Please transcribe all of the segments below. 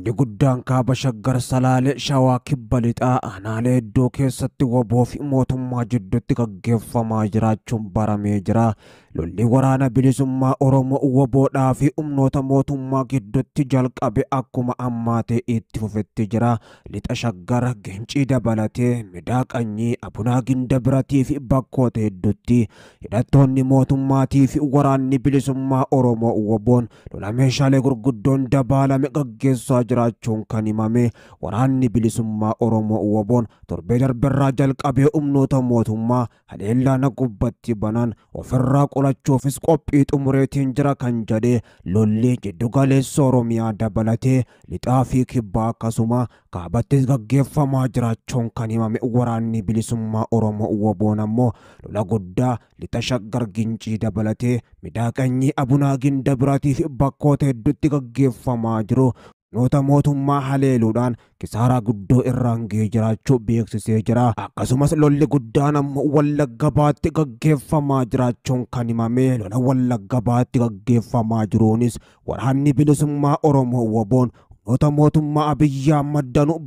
dia gede guddaan kaaba shaggar salaalee shawaa kibba lixaa aanaalee iddoo keessatti waboo fi mootummaa jidduutti gaggeeffamaa jiraachuun baramee jira. Lolli waraana bilisummaa Oromoo waboodhaa fi humnoota mootummaa gidduutti jalqabe akkuma ammaatee itti fufetti jira. Lixa shaggar geencii dabalatee midaa qanyii abunaa ginda biratii fi bakkoota hedduutti hidhattoonni mootummaatii fi waraanni bilisummaa Oromoo waboon lola meeshaalee gurguddoon dabaalame gaggeessaa jiraachuu jechuun kan himame waraanni bilisummaa Oromoo Woboon torbee darberraa jalqabee humnoota mootummaa na gubbatti banaan ofirraa qolachuufis qophii xumureetiin jira kan jedhee lolli giddugaleessa Oromiyaa dabalatee lixaa fi kibbaa akkasuma kaabattis gaggeeffamaa jiraachuun kan himame waraanni bilisummaa Oromoo Woboon ammoo lola guddaa lixa shaggar gincii dabalatee midaaqanyii abunaa ginda biraatii fi bakkoota hedduutti gaggeeffamaa jiru dhaloota mootummaa haleeluudhaan kisaara guddoo irraan ga'ee jiraachuu beeksisee jira. Akkasumas lolli guddaan ammoo Wallagga Baatti gaggeeffamaa jiraachuun kan himame lola Wallagga Baatti gaggeeffamaa jiruunis waraanni bilisummaa Oromoo Waboon dhaloota mootummaa Abiyyi Ahmad danuu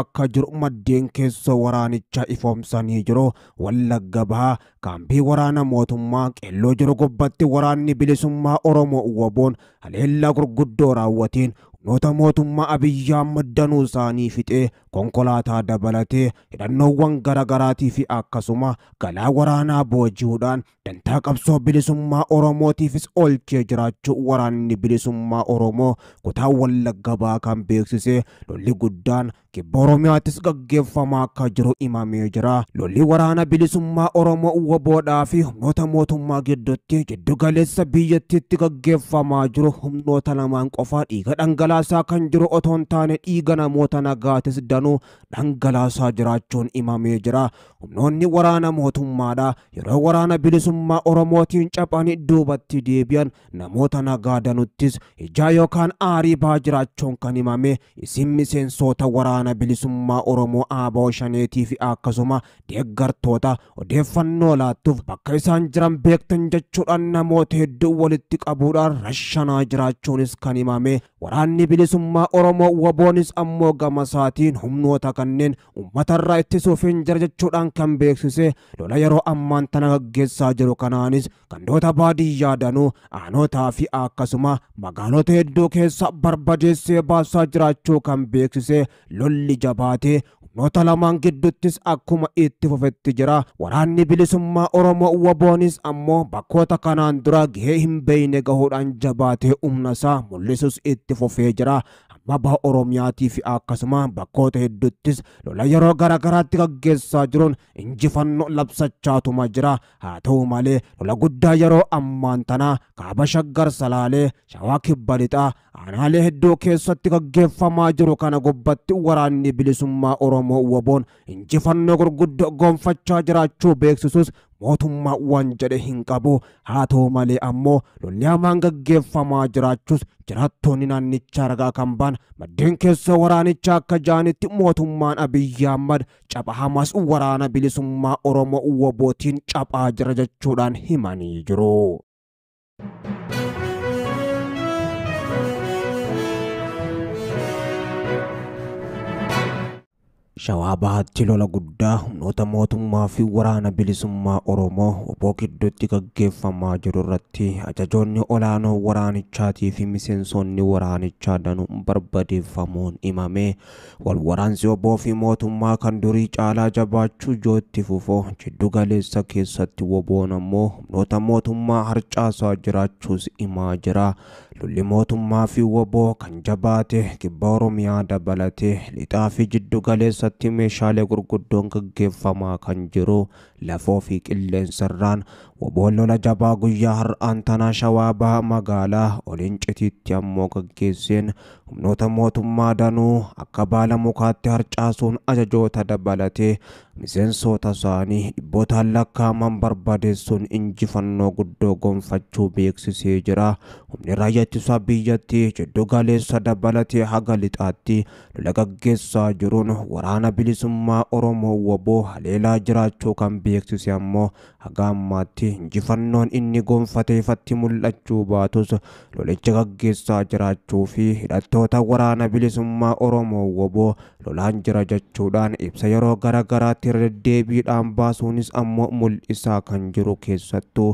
akka jiru maddeen keessoo waraanicha ifoomsanii jiru. Wallagga bahaa kaambii waraana mootummaa qeelloo jiru gobbatti waraanni bilisummaa Oromoo Waboon haleellaa gurguddoo raawwatiin humnoota mootummaa abiyyaan maddanuu isaanii fixee konkolaataa dabalatee hidhannoowwan garaagaraatii fi akkasuma galaa waraanaa booji'uudhaan dantaa qabsoo bilisummaa oromootiifis olchee jiraachuu waraanni bilisummaa oromoo kutaa wallagabaa kan beeksisee lolli guddaan kibba oromiyaattis gaggeeffamaa akka jiru imamee jira. Lolli waraana bilisummaa oromoo waboodhaa fi humnoota mootummaa gidduutti jiddugaleessa biyyattiitti gaggeeffamaa jiru humnoota lamaan qofaa dhiiga dhangala'aa. dhangalaasaa kan jiru otoo hin taane dhiiga namoota nagaatis danuu dhangalaasaa jiraachuun himamee jira. Humnoonni waraana mootummaadha. Yeroo waraana bilisummaa Oromootiin cabanii duubatti deebi'an namoota nagaa danuttis ijaa yookaan aarii baa jiraachuun kan himame isin miseensota waraana bilisummaa Oromoo Aaboo Shaneetii fi akkasuma deeggartoota odeeffannoo laattuuf bakka isaan jiran beektan jechuudhaan namoota hedduu walitti qabuudhaan rashanaa jiraachuunis kan himame Waraanni bilisummaa Oromoo waboonis ammoo gamasaatiin humnoota kanneen uummatarraa ittisuuf hin jira jechuudhaan kan beeksisee lola yeroo ammaan tana gaggeessaa jiru kanaanis gandoota baadiyyaa danuu aanootaa fi akkasuma magaalota hedduu keessa barbadeessee baasaa jiraachuu kan beeksisee lolli jabaatee noota lamaan gidduuttis akkuma itti fufetti jira. Waraanni bilisummaa Oromoo waboonis ammoo bakkoota kanaan dura gahee hin beeyne gahuudhaan jabaatee humna isaa mul'isus itti fufee jira. waabaa Oromiyaatii fi akkasuma bakkoota hedduuttis lola yeroo garaagaraatti gaggeessaa jiruun injifannoo labsachaatuma jira haa ta'u malee lola guddaa yeroo ammaan tanaa kaaba shaggar salaalee shawaa kibba lixaa aanaalee hedduu keessatti gaggeeffamaa jiru kana gubbatti waraanni bilisummaa Oromoo waboon injifannoo gurguddoo goonfachaa jiraachuu beeksisuus mootummaa waan jedhe hin qabu haa ta'u malee ammoo lolli hamaan gaggeeffamaa jiraachuus jiraattoonni naannichaa ragaa kan baan maddeen keessa waraanicha akka jaanitti mootummaan abiyyi ahmad caba hamaas waraana bilisummaa oromoo bootiin caphaa jira jechuudhaan himanii jiru. Shawaa lola guddaa humnoota mootummaa fi waraana bilisummaa Oromoo obbo Gidduutti gaggeeffamaa jiru irratti ajajoonni olaanoo waraanichaatii fi miseensonni waraanichaa danuun barbadeeffamuun himamee Walwaraansi waraansi fi mootummaa kan durii caalaa jabaachuu itti fufoo jiddu galeessa keessatti woboon ammoo humnoota mootummaa harcaasaa jiraachuus himaa jira. Lulli mootummaa fi woboo kan jabaate kibba Oromiyaa dabalatee lixaa fi jiddu meeshaalee gurguddoon gaggeeffamaa kan jiru ለፎፊ ቅሌን ስራን ወቦሎ ለጀባ ጉያ ሀር አንተና ሸዋባ መጋላ ኦሊንጭቲት ያሞገጌሴን ሁምኖተ ሞቱማ ደኑ አከባለ ሙካቲ ህርጫሱን አጀጆተ ደበለቴ ሚሴንሶ ተሳኒ ኢቦታ ለካ መንበርባዴሱን እንጂ ፈኖ ጉዶ ጎንፈቹ ቤክስሴ ጅራ ሁምኒ ራየቲሷ ብየቲ ጭዱ ጋሌሰ ደበለቴ ሀገሊጣቲ ሉለገጌሳ ጅሩን ወራነ ቢሊሱማ ኦሮሞ ወቦ ሌላ ጅራቾ ከምቢ beeksise ammoo haga ammaatti injifannoon inni gonfatee mul'achuu baatus lolicha gaggeessaa jiraachuu fi hidhattoota waraana bilisummaa Oromoo woboo lolaan jira jechuudhaan ibsa yeroo garaagaraatti deddeebiidhaan baasuunis ammoo mul'isaa kan jiru keessattuu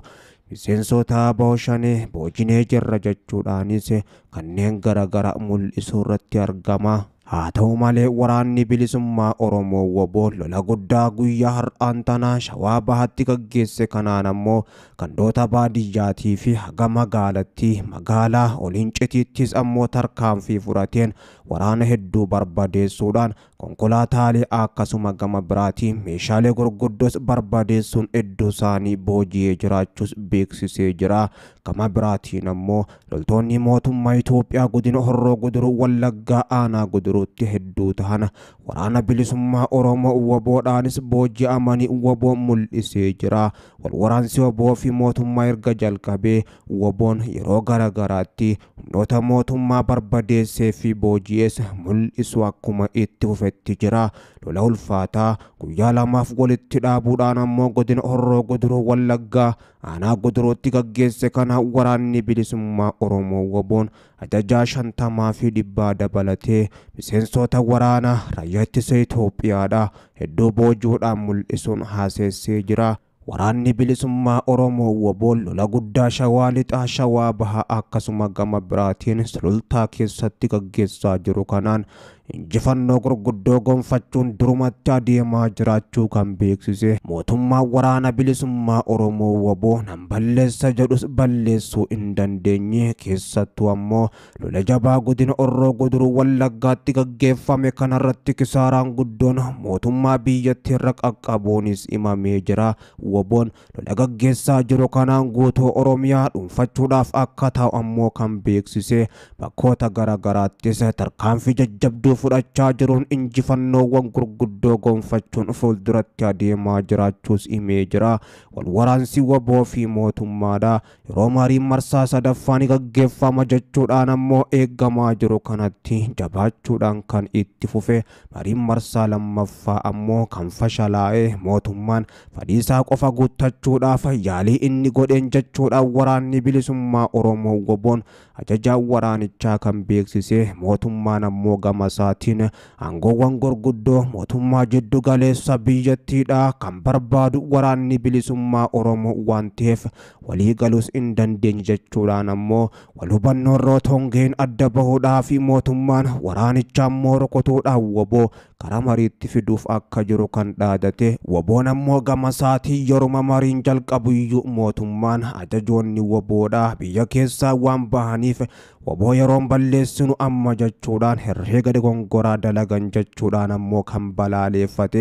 miseensota booshanee boojinee jirra jechuudhaanis kanneen garaagara mul'isuu irratti argama. Haa ta'u malee waraanni bilisummaa Oromoo woboo lola guddaa guyyaa har'aan tanaa shawaa bahatti gaggeesse kanaan ammoo gandoota baadiyyaatii fi haga magaalattii magaalaa olincitiittis ammoo tarkaanfii fudhateen waraana hedduu barbadeessuudhaan konkolaataalee akkasuma gama biraatiin meeshaalee gurguddos barbadeessuun hedduu isaanii booji'ee jiraachuus beeksisee jira. Gama biraatiin ammoo loltoonni mootummaa Itoophiyaa godina Horroo Guduruu Wallaggaa aanaa Guduruu jiruutti hedduu tahana waraana bilisummaa Oromoo waboodhaanis booji'amanii waboon mul'isee jira. wal Walwaraansi waboo fi mootummaa erga jalqabee waboon yeroo garagaraatti humnoota mootummaa barbadeessee fi booji'ees mul'isu akkuma itti fufetti jira. Lola ulfaataa guyyaa lamaaf walitti dhaabuudhaan ammoo godina Horroo Goduroo Wallaggaa aanaa Godurootti gaggeesse kana waraanni bilisummaa Oromoo waboon ajajaa shantamaa fi dhibbaa dabalatee miseensota waraana raayyaa Itoophiyaadha. Hedduu boojuudhaan mul'isuun haaseessee jira. Waraanni bilisummaa Oromoo Wobool lola guddaa Shawaa Lixaa, Shawaa Bahaa akkasuma gama biraatiin sulultaa keessatti gaggeessaa jiru. Kanaan injifannoo gurguddoo gonfachuun durumatti adeemaa jiraachuu kan beeksise mootummaa waraana bilisummaa Oromoo waboo nan balleessa jedhus balleessuu hin dandeenye keessattuu ammoo lola jabaa godina Orroo goduruu Wallaggaatti gaggeeffame kanarratti kisaaraan guddoon mootummaa biyyatti irra qaqqaboonis himamee jira waboon lola gaggeessaa jiru kanaan guutuu Oromiyaa dhuunfachuudhaaf akka taa'u ammoo kan beeksise bakkoota garaagaraattis tarkaanfii jajjabduu fudhachaa jiruun injifannoowwan gurguddoo gonfachuun fuulduratti adeemaa jiraachuus himee jira. Walwaraansi waboo fi mootummaadha. Yeroo maariin marsaa sadaffaa ni gaggeeffama jechuudhaan ammoo eeggamaa jiru kanatti jabaachuudhaan kan itti fufe maariin marsaa lammaffaa ammoo kan fashalaa'e mootummaan fadhiisaa qofa guuttachuudhaaf yaalii inni godheen jechuudhaan waraanni bilisummaa Oromoo woboon ajaja waraanichaa kan beeksise mootummaan ammoo gamasaa isaatiin aangoowwan gurguddoo mootummaa jiddu galeessa biyyattiidha kan barbaadu waraanni bilisummaa Oromoo waan ta'eef waliigalus hin dandeenye jechuudhaan ammoo wal hubannoon Rootongeen adda bahuudhaaf mootummaan waraanichaa immoo rukutuudhaan woboo karaa mariitti fiduuf akka jiru kan dhaadate woboon ammoo gama isaatii yoruma mariin jalqabuyyuu mootummaan ajajoonni woboodha biyya keessaa waan bahaniif Oboo yeroon balleessinu amma jechuudhaan herreega gongoraa dalagan jechuudhaan ammoo kan balaaleeffate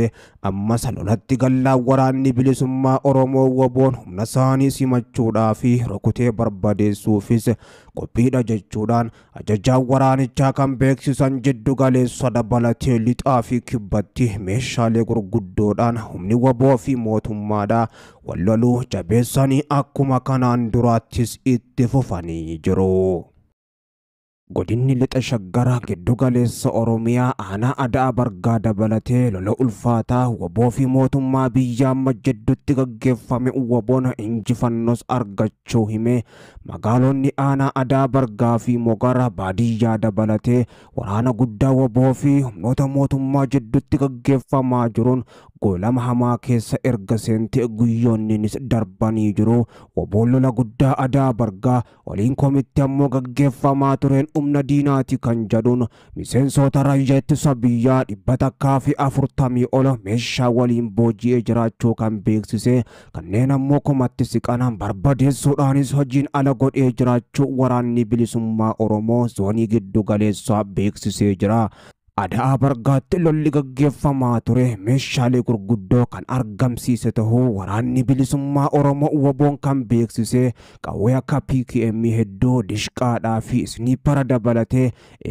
amma salolatti gallaan waraanni bilisummaa Oromoo waboon humna saanii simachuudhaa fi rukutee barbadeessuufis qophiidha jechuudhaan ajajaan waraanichaa kan beeksisan jiddu sada balatee lixaa fi kibbatti meeshaalee gurguddoodhaan humni woboo fi mootummaadhaa walloluu jabeessanii akkuma kanaan duraattis itti fufanii jiru. Godinni lixa shaggaraa giddu galeessa Oromiyaa aanaa adaa bargaa dabalatee lola ulfaataa waboo fi mootummaa biyyaa amma jeddutti gaggeeffame woboon injifannoos argachuu himee magaalonni aanaa adaa bargaa fi mogara baadiyyaa dabalatee waraana guddaa waboo fi humnoota mootummaa jeddutti gaggeeffamaa jiruun lama hamaa keessa erga seentee guyyoonninis darbanii jiru. Obbo Lola Guddaa Adaa Bargaa waliin komitti ammoo gaggeeffamaa tureen humna diinaati kan jedhuun miseensota raayyaa ittisa biyyaa dhibba takkaa fi afurtamii ol meeshaa waliin booji'ee jiraachuu kan beeksise kanneen ammoo kumatti siqana barbadeessuudhaanis hojiin ala godhee jiraachuu waraanni bilisummaa Oromoo zoonii giddu galeessaa beeksisee jira. Adaa bargaatti lolli gaggeeffamaa ture meeshaalee gurguddoo kan argamsiise ta'uu waraanni bilisummaa Oromoo waboon kan beeksise qawwee akka PKM hedduu dishqaadhaa fi isniipara dabalatee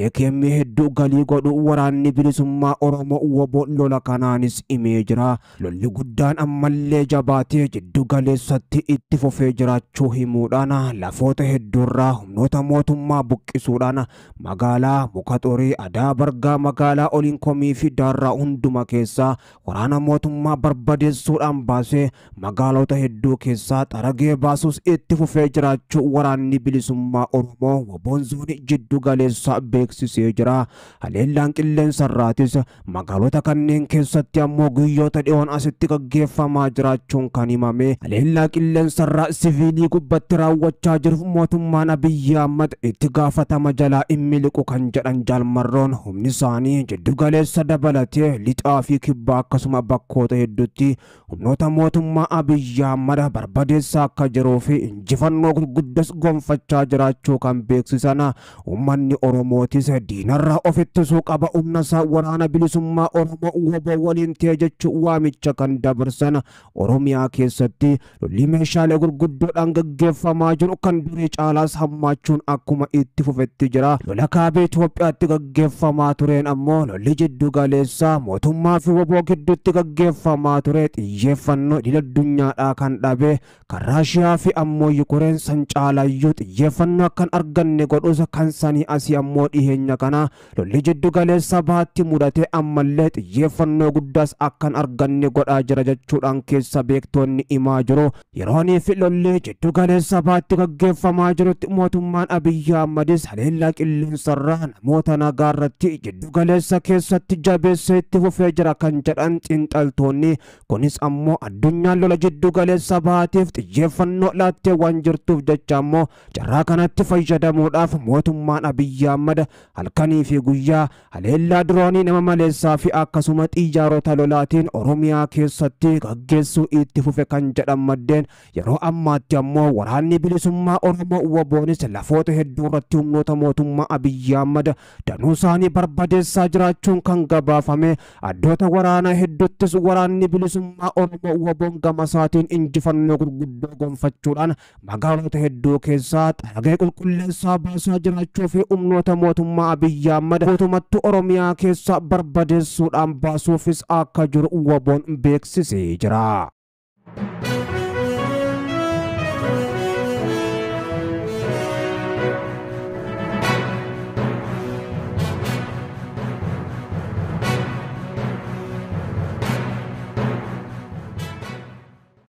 AKM hedduu galii godhu waraanni bilisummaa Oromoo waboon lola kanaanis himee jira. Lolli guddaan ammallee jabaate jiddu galeessatti itti fufee jiraachuu himuudhaan lafoota hedduurraa humnoota mootummaa buqqisuudhaan magaalaa muka xurii adaa bargaa magaalaa Olinkomii fi Daarraa hunduma keessaa waraana mootummaa barbadeessuudhaan baasee magaalota hedduu keessaa xaragee baasuus itti fufee jiraachuu waraanni bilisummaa Oromoo waboon zoonii jiddu galeessaa beeksisee jira. Haleellaan qilleensarraatis magaalota kanneen keessatti ammoo guyyoota dhiyoon asitti gaggeeffamaa jiraachuun kan himame. Haleellaa qilleensarraa siviilii gubbatti raawwachaa jiru mootummaan Abiyyi Ahmad itti gaafatama jalaa immiliqu kan jedhan jaalmarroon humni isaanii. isaanii jiddu galeessa dabalatee lixaa fi kibbaa akkasuma bakkoota hedduutti humnoota mootummaa abiyyaa mara barbadeessaa akka jiruu fi injifannoo gurguddas gonfachaa jiraachuu kan beeksisan uummanni oromootis diinarraa of ittisuu qaba humna saa waraana bilisummaa oromoo woboo waliin ta'e jechuu waamicha kan dabarsan oromiyaa keessatti lolli meeshaalee gurguddoodhaan gaggeeffamaa jiru kan durii caalaas hammaachuun akkuma itti fufetti jira lola kaabee Itoophiyaatti gaggeeffamaa tureen immoo lolli jiddu galeessaa mootummaa fi waboo gidduutti gaggeeffamaa ture xiyyeeffannoo dhil addunyaadhaa kan dhabe kan raashiyaa fi ammoo yukureen san caalaayyuu xiyyeeffannoo akkan arganne godhuusa kan sanii asii ammoo dhiheenya kana lolli jiddu galeessaa baatti mudate ammallee xiyyeeffannoo guddaas akkan arganne godhaa jira jechuudhaan keessa beektoonni imaa jiru yeroonii fi lolli jiddu galeessa baatti gaggeeffamaa jirutti mootummaan abiyyaa ahmadis haleellaa qilleensarraa namoota nagaarratti jiddu Ingilessa keessatti jabeessee itti fufee jira kan jedhan xiinxaltoonni kunis ammoo addunyaan lola jiddu galeessa bahateef xiyyeeffannoo laattee waan jirtuuf jecha ammoo carraa kanatti fayyadamuudhaaf mootummaan Abiyyi Ahmad halkanii fi guyyaa haleellaa diroonii nama maleessaa fi akkasuma xiyyaarota lolaatiin Oromiyaa keessatti gaggeessuu itti fufee kan jedhan maddeen yeroo ammaatti ammoo waraanni bilisummaa Oromoo Uwwaboonis lafoota hedduu irratti humnoota mootummaa Abiyyi Ahmad danuu isaanii barbadeessa. keessa jiraachuun kan gabaafame addoota waraanaa hedduuttis waraanni bilisummaa Oromoo waboon gamasaatiin injifannoo gurguddoo gonfachuudhaan magaalota hedduu keessaa xaragee qulqulleessaa baasaa jiraachuu fi humnoota mootummaa Abiyyi Ahmad Oromiyaa keessaa barbadeessuudhaan baasuufis akka jiru waboon beeksisee jira.